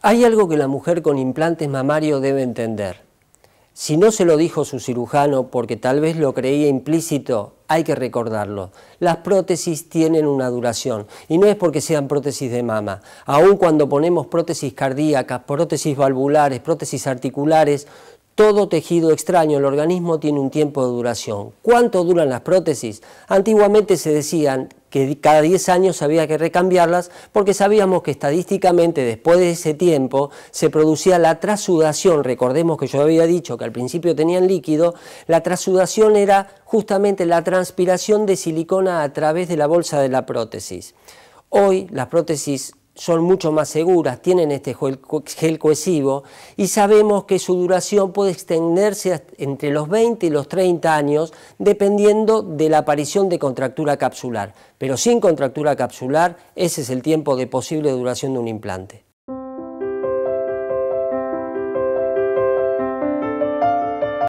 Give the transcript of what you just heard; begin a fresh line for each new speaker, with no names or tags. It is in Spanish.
Hay algo que la mujer con implantes mamarios debe entender. Si no se lo dijo su cirujano porque tal vez lo creía implícito, hay que recordarlo. Las prótesis tienen una duración y no es porque sean prótesis de mama. Aun cuando ponemos prótesis cardíacas, prótesis valvulares, prótesis articulares, todo tejido extraño el organismo tiene un tiempo de duración. ¿Cuánto duran las prótesis? Antiguamente se decían que cada 10 años había que recambiarlas, porque sabíamos que estadísticamente después de ese tiempo se producía la trasudación, recordemos que yo había dicho que al principio tenían líquido, la trasudación era justamente la transpiración de silicona a través de la bolsa de la prótesis. Hoy las prótesis son mucho más seguras, tienen este gel cohesivo y sabemos que su duración puede extenderse entre los 20 y los 30 años dependiendo de la aparición de contractura capsular. Pero sin contractura capsular, ese es el tiempo de posible duración de un implante.